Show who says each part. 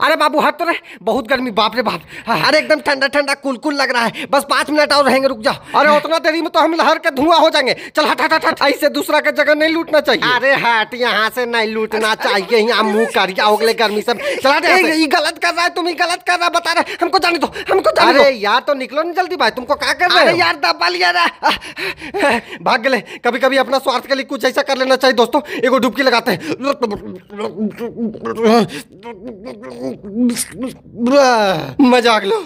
Speaker 1: अरे बाबू हट तो रहे बहुत गर्मी बाप रे बाप हाँ, हाँ। अरे एकदम ठंडा ठंडा कुल कुल लग रहा है बस पाँच मिनट और रहेंगे रुक जाओ अरे उतना देरी में तो हम लहर के धुआं हो जाएंगे चल हट हट हट ऐसे दूसरा का जगह नहीं लूटना चाहिए अरे हट यहाँ से नहीं लूटना चाहिए यहाँ मुँह कर अगले गर्मी से चला ये गलत कर रहा है तुम ही गलत कर रहा बता रहे हमको जाने दो हमको जाने अरे यार तो निकलो नहीं जल्दी भाई तुमको क्या कर रहे यार दबा लिया रहा भाग गए कभी कभी अपना स्वार्थ के लिए कुछ ऐसा कर लेना चाहिए दोस्तों एगो डुबकी लगाते हैं
Speaker 2: मजाक लो